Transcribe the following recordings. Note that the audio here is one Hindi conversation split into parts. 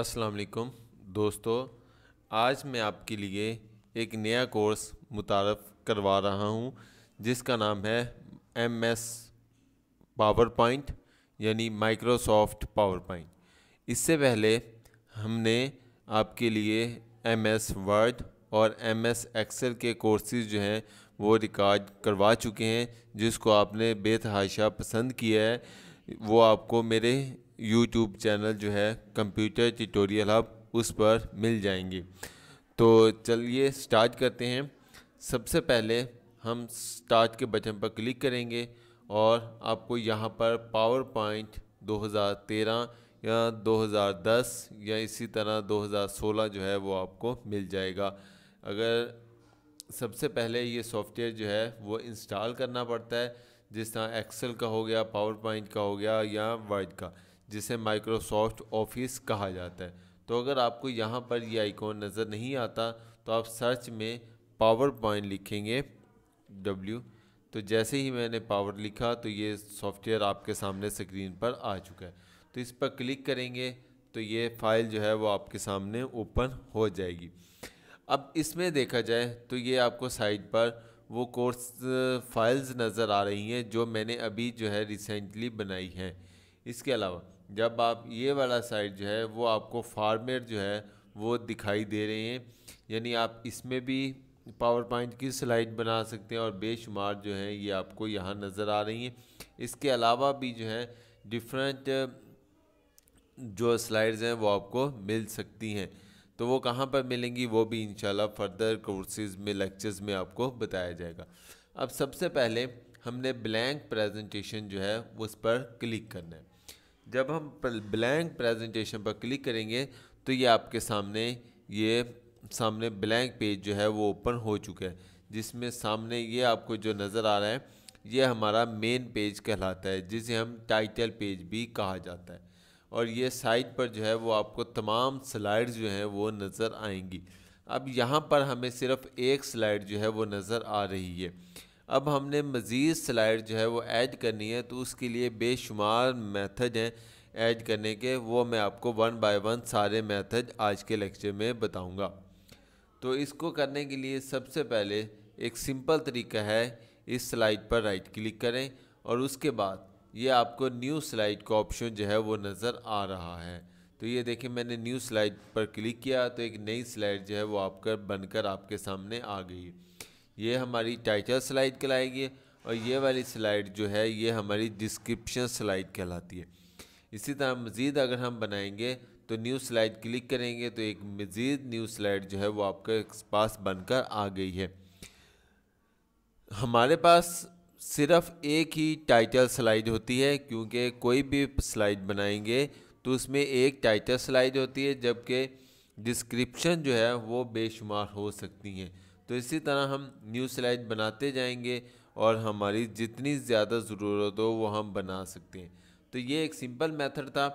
अस्सलाम वालेकुम दोस्तों आज मैं आपके लिए एक नया कोर्स मुतारफ़ करवा रहा हूँ जिसका नाम है एम एस पावर पॉइंट यानी माइक्रोसॉफ्ट पावर पॉइंट इससे पहले हमने आपके लिए एम एस वर्ड और एम एस एक्सेल के कोर्सेज जो हैं वो रिकॉर्ड करवा चुके हैं जिसको आपने बेतहाशा पसंद किया है वो आपको मेरे यूट्यूब चैनल जो है कंप्यूटर ट्यूटोरियल हब उस पर मिल जाएंगी तो चलिए स्टार्ट करते हैं सबसे पहले हम स्टार्ट के बटन पर क्लिक करेंगे और आपको यहाँ पर पावर पॉइंट 2013 या 2010 या इसी तरह 2016 जो है वो आपको मिल जाएगा अगर सबसे पहले ये सॉफ्टवेयर जो है वो इंस्टॉल करना पड़ता है जिस तरह एक्सेल का हो गया पावर पॉइंट का हो गया या वर्ड का जिसे माइक्रोसॉफ्ट ऑफिस कहा जाता है तो अगर आपको यहाँ पर ये आइकॉन नज़र नहीं आता तो आप सर्च में पावर पॉइंट लिखेंगे डब्ल्यू तो जैसे ही मैंने पावर लिखा तो ये सॉफ्टवेयर आपके सामने स्क्रीन पर आ चुका है तो इस पर क्लिक करेंगे तो ये फ़ाइल जो है वो आपके सामने ओपन हो जाएगी अब इसमें देखा जाए तो ये आपको साइट पर वो कोर्स फाइल्स नज़र आ रही हैं जो मैंने अभी जो है रिसेंटली बनाई हैं इसके अलावा जब आप ये वाला साइड जो है वो आपको फार्मेट जो है वो दिखाई दे रहे हैं यानी आप इसमें भी पावर पॉइंट की स्लाइड बना सकते हैं और बेशुमार जो है ये आपको यहाँ नज़र आ रही हैं इसके अलावा भी जो है डिफरेंट जो स्लाइड्स हैं वो आपको मिल सकती हैं तो वो कहाँ पर मिलेंगी वो भी इन फर्दर कोर्सेज़ में लेक्चर्स में आपको बताया जाएगा अब सबसे पहले हमने ब्लैंक प्रेजेंटेशन जो है उस पर क्लिक करना है जब हम ब्लैंक प्रेजेंटेशन पर क्लिक करेंगे तो ये आपके सामने ये सामने ब्लैंक पेज जो है वो ओपन हो चुका है जिसमें सामने ये आपको जो नज़र आ रहा है ये हमारा मेन पेज कहलाता है जिसे हम टाइटल पेज भी कहा जाता है और ये साइट पर जो है वो आपको तमाम स्लाइड्स जो हैं वो नज़र आएंगी अब यहाँ पर हमें सिर्फ एक स्लाइड जो है वो नज़र आ रही है अब हमने मज़ीद स्लाइड जो है वो ऐड करनी है तो उसके लिए बेशुमार मेथड हैं ऐड करने के वो मैं आपको वन बाय वन सारे मेथड आज के लेक्चर में बताऊंगा तो इसको करने के लिए सबसे पहले एक सिंपल तरीका है इस स्लाइड पर राइट क्लिक करें और उसके बाद ये आपको न्यू स्लाइड का ऑप्शन जो है वो नज़र आ रहा है तो ये देखिए मैंने न्यू स्लाइड पर क्लिक किया तो एक नई स्लाइड जो है वो आपका बनकर आपके सामने आ गई ये हमारी टाइटल स्लाइड कहलाएगी और ये वाली स्लाइड जो है ये हमारी डिस्क्रिप्शन स्लाइड कहलाती है इसी तरह मज़ीद अगर हम बनाएंगे तो न्यू स्लाइड क्लिक करेंगे तो एक मज़ीद न्यू स्लाइड जो है वो आपके पास बनकर आ गई है हमारे पास सिर्फ एक ही टाइटल स्लाइड होती है क्योंकि कोई भी स्लाइड बनाएंगे तो उसमें एक टाइटल स्लाइड होती है जबकि डिस्क्रिप्शन जो है वो बेशुमार हो सकती हैं तो इसी तरह हम न्यू स्लाइड बनाते जाएंगे और हमारी जितनी ज़्यादा ज़रूरत हो वो हम बना सकते हैं तो ये एक सिंपल मेथड था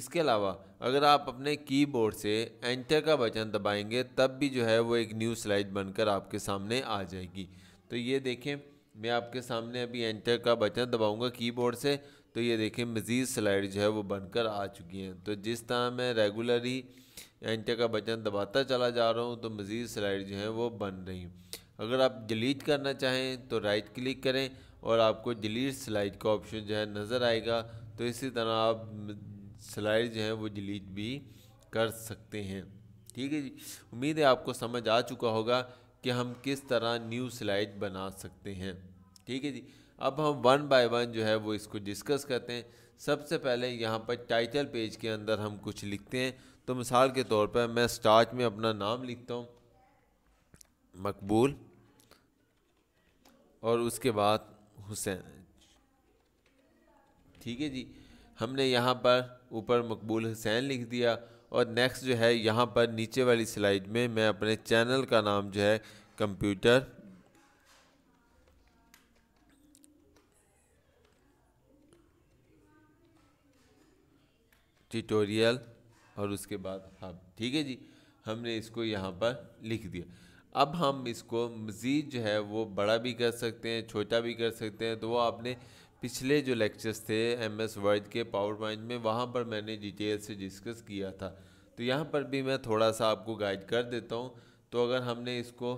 इसके अलावा अगर आप अपने कीबोर्ड से एंटर का बटन दबाएंगे तब भी जो है वो एक न्यू स्लाइड बनकर आपके सामने आ जाएगी तो ये देखें मैं आपके सामने अभी एंटर का बटन दबाऊंगा कीबोर्ड से तो ये देखें मज़ीद स्लाइड जो है वो बनकर आ चुकी हैं तो जिस तरह मैं रेगुलर ही एंटे का बटन दबाता चला जा रहा हूँ तो मज़ीद स्लाइड जो हैं वो बन रही अगर आप डिलीट करना चाहें तो राइट क्लिक करें और आपको डिलीट स्लाइड का ऑप्शन जो है नज़र आएगा तो इसी तरह आप स्लाइड जो है वो डिलीट भी कर सकते हैं ठीक है जी उम्मीद है आपको समझ आ चुका होगा कि हम किस तरह न्यू स्लाइड बना सकते हैं ठीक है जी अब हम वन बाय वन जो है वो इसको डिस्कस करते हैं सबसे पहले यहाँ पर टाइटल पेज के अंदर हम कुछ लिखते हैं तो मिसाल के तौर पर मैं स्टार्च में अपना नाम लिखता हूँ मकबूल और उसके बाद हुसैन ठीक है जी हमने यहाँ पर ऊपर मकबूल हुसैन लिख दिया और नेक्स्ट जो है यहाँ पर नीचे वाली स्लाइड में मैं अपने चैनल का नाम जो है कंप्यूटर ट्यूटोरियल और उसके बाद हब ठीक है जी हमने इसको यहाँ पर लिख दिया अब हम इसको मज़ीद जो है वो बड़ा भी कर सकते हैं छोटा भी कर सकते हैं तो वो आपने पिछले जो लेक्चर्स थे एम एस वर्ड के पावर पॉइंट में वहाँ पर मैंने डिटेल से डिस्कस किया था तो यहाँ पर भी मैं थोड़ा सा आपको गाइड कर देता हूँ तो अगर हमने इसको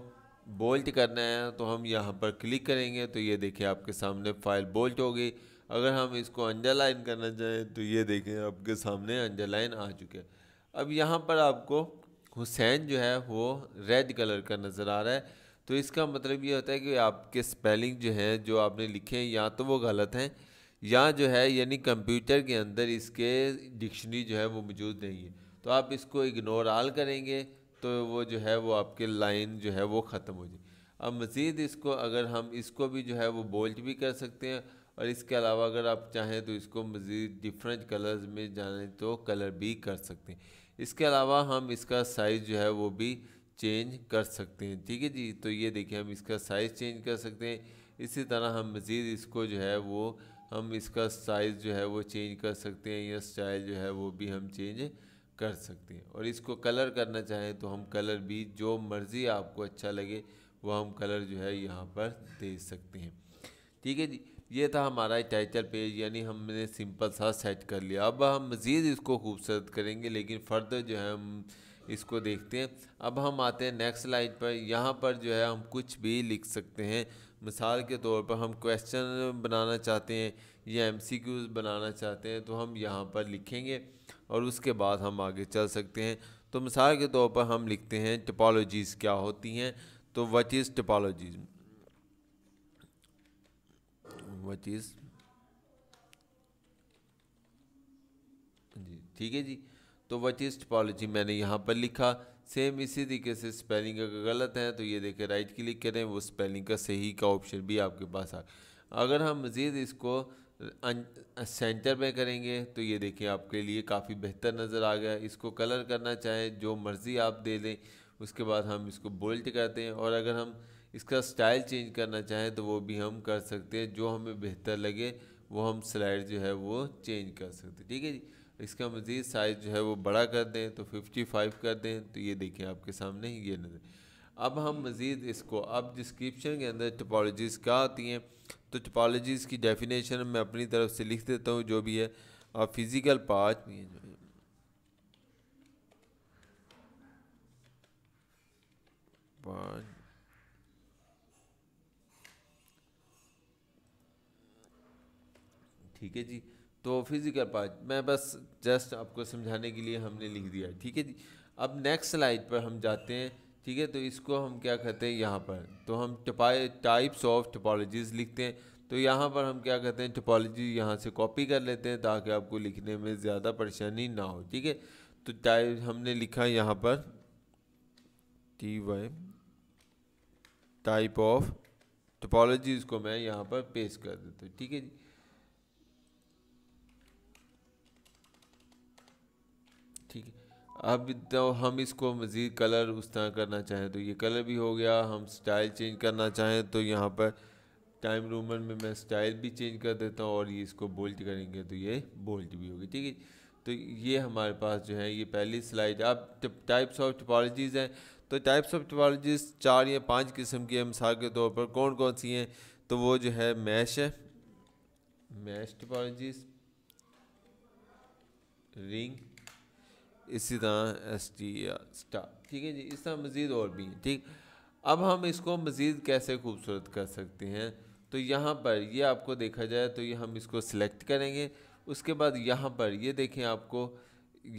बोल्ट करना है तो हम यहाँ पर क्लिक करेंगे तो ये देखिए आपके सामने फाइल बोल्ट हो गई अगर हम इसको अंडरलाइन करना चाहें तो ये देखें आपके सामने अंडरलाइन आ चुके अब यहाँ पर आपको हुसैन जो है वो रेड कलर का नज़र आ रहा है तो इसका मतलब ये होता है कि आपके स्पेलिंग जो हैं जो आपने लिखे हैं या तो वो गलत हैं या जो है यानी कंप्यूटर के अंदर इसके डिक्शनरी जो है वो मौजूद नहीं है तो आप इसको इग्नोर आल करेंगे तो वो जो है वो आपके लाइन जो है वो ख़त्म हो जाए अब मज़ीद इसको अगर हम इसको भी जो है वो बोल्ट भी कर सकते हैं और इसके अलावा अगर आप चाहें तो इसको मज़ीद डिफरेंट कलर्स में जाने तो कलर भी कर सकते हैं इसके अलावा हम इसका साइज़ जो है वो भी चेंज कर सकते हैं ठीक है जी तो ये देखिए हम इसका साइज़ चेंज कर सकते हैं इसी तरह हम मज़ीद इसको जो है वो हम इसका साइज़ जो है वो चेंज कर सकते हैं या स्टाइल जो है वो भी हम चेंज कर सकते हैं और इसको कलर करना चाहें तो हम कलर भी जो मर्ज़ी आपको अच्छा लगे वह हम कलर जो है यहाँ पर दे सकते हैं ठीक है जी ये था हमारा टाइटल पेज यानी हमने सिंपल सा सेट कर लिया अब हम मज़ीद इसको खूबसूरत करेंगे लेकिन फर्दर जो है हम इसको देखते हैं अब हम आते हैं नेक्स्ट स्लाइड पर यहाँ पर जो है हम कुछ भी लिख सकते हैं मिसाल के तौर पर हम क्वेश्चन बनाना चाहते हैं या एम सी क्यूज़ बनाना चाहते हैं तो हम यहाँ पर लिखेंगे और उसके बाद हम आगे चल सकते हैं तो मिसाल के तौर पर हम लिखते हैं टपोलॉजीज़ क्या होती हैं तो what is topologies what is जी ठीक है जी तो वट इज टपॉलोजी मैंने यहाँ पर लिखा सेम इसी तरीके से स्पेलिंग अगर गलत है तो ये देखें राइट क्लिक करें वो स्पेलिंग का सही का ऑप्शन भी आपके पास आ अगर हम मज़ीद इसको सेंटर अं, में करेंगे तो ये देखें आपके लिए काफ़ी बेहतर नज़र आ गया इसको कलर करना चाहें जो मर्ज़ी आप दे दें उसके बाद हम इसको बोल्ट करते हैं और अगर हम इसका स्टाइल चेंज करना चाहें तो वो भी हम कर सकते हैं जो हमें बेहतर लगे वो हम स्लाइड जो है वो चेंज कर सकते हैं ठीक है जी इसका मज़ीद साइज़ जो है वो बड़ा कर दें तो 55 कर दें तो ये देखें आपके सामने ये नज़र अब हम मज़ीद इसको अब डिस्क्रिप्शन के अंदर टपोलॉजीज़ क्या आती हैं तो टपोलॉजीज़ की डेफिनेशन मैं अपनी तरफ से लिख देता हूँ जो भी है और फिज़िकल पार्ट नहीं है पार्ट ठीक है जी तो फिज़िकल पार्ट मैं बस जस्ट आपको समझाने के लिए हमने लिख दिया ठीक है जी अब नेक्स्ट स्लाइड पर हम जाते हैं ठीक है तो इसको हम क्या कहते हैं यहाँ पर तो हम टपाए टाइप्स ऑफ टपोलॉजीज़ लिखते हैं तो यहाँ पर हम क्या कहते हैं टपोलॉजी यहाँ से कॉपी कर लेते हैं ताकि आपको लिखने में ज़्यादा परेशानी ना हो ठीक है तो टाइप हमने लिखा यहाँ पर T Y type of topologies को मैं यहाँ पर पेश कर देता हूँ ठीक है जी ठीक है अब तो हम इसको मज़ीद कलर उस तरह करना चाहें तो ये कलर भी हो गया हम स्टाइल चेंज करना चाहें तो यहाँ पर टाइम रूमर में मैं स्टाइल भी चेंज कर देता हूँ और ये इसको बोल्ट करेंगे तो ये बोल्ट भी होगी ठीक है तो ये हमारे पास जो है ये पहली स्लाइड अब टाइप्स ऑफ टपोलॉजीज़ हैं तो टाइप्स ऑफ टपोलॉजीज चार या पांच किस्म की हैं मिसाल के तौर पर कौन कौन सी हैं तो वो जो है मैश है मैश टपोलॉजीज रिंग इसी तरह एस टी स्टार स्टा ठीक है जी इस तरह मज़ीद और भी हैं ठीक अब हम इसको मज़ीद कैसे खूबसूरत कर सकते हैं तो यहाँ पर ये आपको देखा जाए तो ये हम इसको सिलेक्ट करेंगे उसके बाद यहाँ पर ये देखें आपको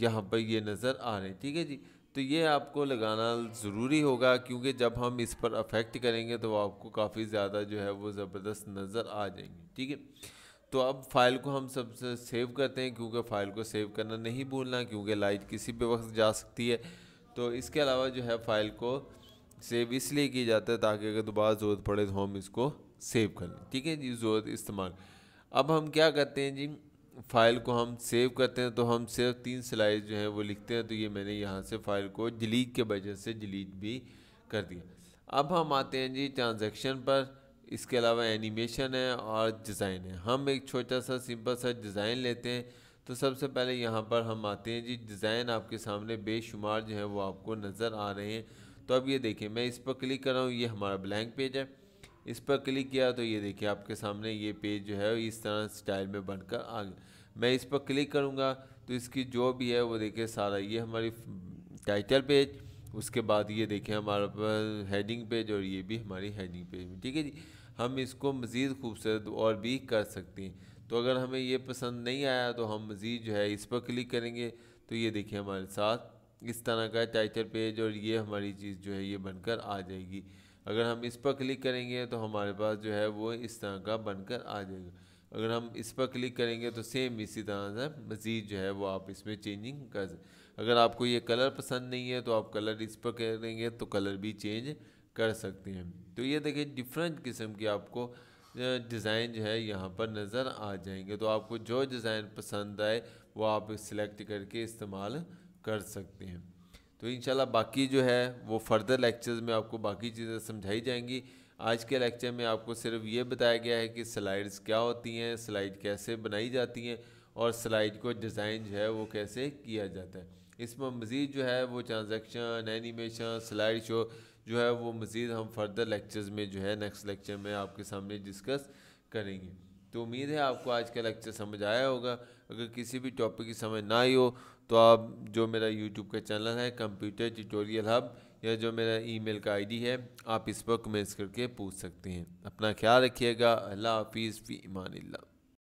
यहाँ पर ये नज़र आ रहे हैं ठीक है जी तो ये आपको लगाना ज़रूरी होगा क्योंकि जब हम इस पर अफेक्ट करेंगे तो आपको काफ़ी ज़्यादा जो है वो ज़बरदस्त नज़र आ जाएंगे ठीक है तो अब फाइल को हम सब सेव करते हैं क्योंकि फ़ाइल को सेव करना नहीं भूलना क्योंकि लाइट किसी भी वक्त जा सकती है तो इसके अलावा जो है फ़ाइल को सेव इसलिए किया जाता है ताकि अगर दोबारा ज़रूरत पड़े तो हम इसको सेव कर लें ठीक है जी ज़रूरत इस्तेमाल अब हम क्या करते हैं जी फ़ाइल को हम सेव करते हैं तो हम सिर्फ तीन स्लाइड जो है वो लिखते हैं तो ये मैंने यहाँ से फ़ाइल को डिलीट के वजह से डिलीट भी कर दिया अब हम आते हैं जी ट्रांजेक्शन पर इसके अलावा एनिमेशन है और डिज़ाइन है हम एक छोटा सा सिंपल सा डिज़ाइन लेते हैं तो सबसे पहले यहाँ पर हम आते हैं जी डिज़ाइन आपके सामने बेशुमार जो है वो आपको नज़र आ रहे हैं तो अब ये देखें मैं इस पर क्लिक कर रहा हूँ ये हमारा ब्लैंक पेज है इस पर क्लिक किया तो ये देखिए आपके सामने ये पेज जो है इस तरह स्टाइल में बनकर आ गया मैं इस पर क्लिक करूँगा तो इसकी जो भी है वो देखिए सारा ये हमारी टाइटल पेज उसके बाद ये देखें हमारा हेडिंग पेज और ये भी हमारी हेडिंग पेज में ठीक है जी हम इसको मज़ीद खूबसूरत और भी कर सकते हैं तो अगर हमें ये पसंद नहीं आया तो हम मज़ीद जो है इस पर क्लिक करेंगे तो ये देखिए हमारे साथ इस तरह का टाइटल पेज और ये हमारी चीज़ जो है ये बनकर आ जाएगी अगर हम इस पर क्लिक करेंगे तो हमारे पास जो है वो इस तरह का बनकर आ जाएगा अगर हम इस पर क्लिक करेंगे तो सेम इसी तरह से मज़ीद जो है वो आप इसमें चेंजिंग कर अगर आपको ये कलर पसंद नहीं है तो आप कलर इस पर करेंगे तो कलर भी चेंज कर सकते हैं तो ये देखिए डिफरेंट किस्म की आपको डिज़ाइन जो है यहाँ पर नज़र आ जाएंगे तो आपको जो डिज़ाइन पसंद आए वो आप सिलेक्ट करके इस्तेमाल कर सकते हैं तो इन बाकी जो है वो फर्दर लेक्चर्स में आपको बाकी चीज़ें समझाई जाएंगी आज के लेक्चर में आपको सिर्फ ये बताया गया है कि स्लाइड्स क्या होती हैं स्लाइड कैसे बनाई जाती हैं और स्लाइड को डिज़ाइन जो है वो कैसे किया जाता है इसमें मज़ीद जो है वो ट्रांजेक्शन एनिमेशन स्लाइड शो जो है वो मज़ीद हम फर्दर लेक्चर्स में जो है नेक्स्ट लेक्चर में आपके सामने डिस्कस करेंगे तो उम्मीद है आपको आज का लेक्चर समझ आया होगा अगर किसी भी टॉपिक की समझ ना आई हो तो आप जो मेरा यूट्यूब का चैनल है कंप्यूटर ट्यूटोरियल हब या जो मेरा ईमेल का आईडी है आप इस पर कमेंट्स करके पूछ सकते हैं अपना ख्याल रखिएगा अल्लाह हाफिज़ फ़ी ईमान ला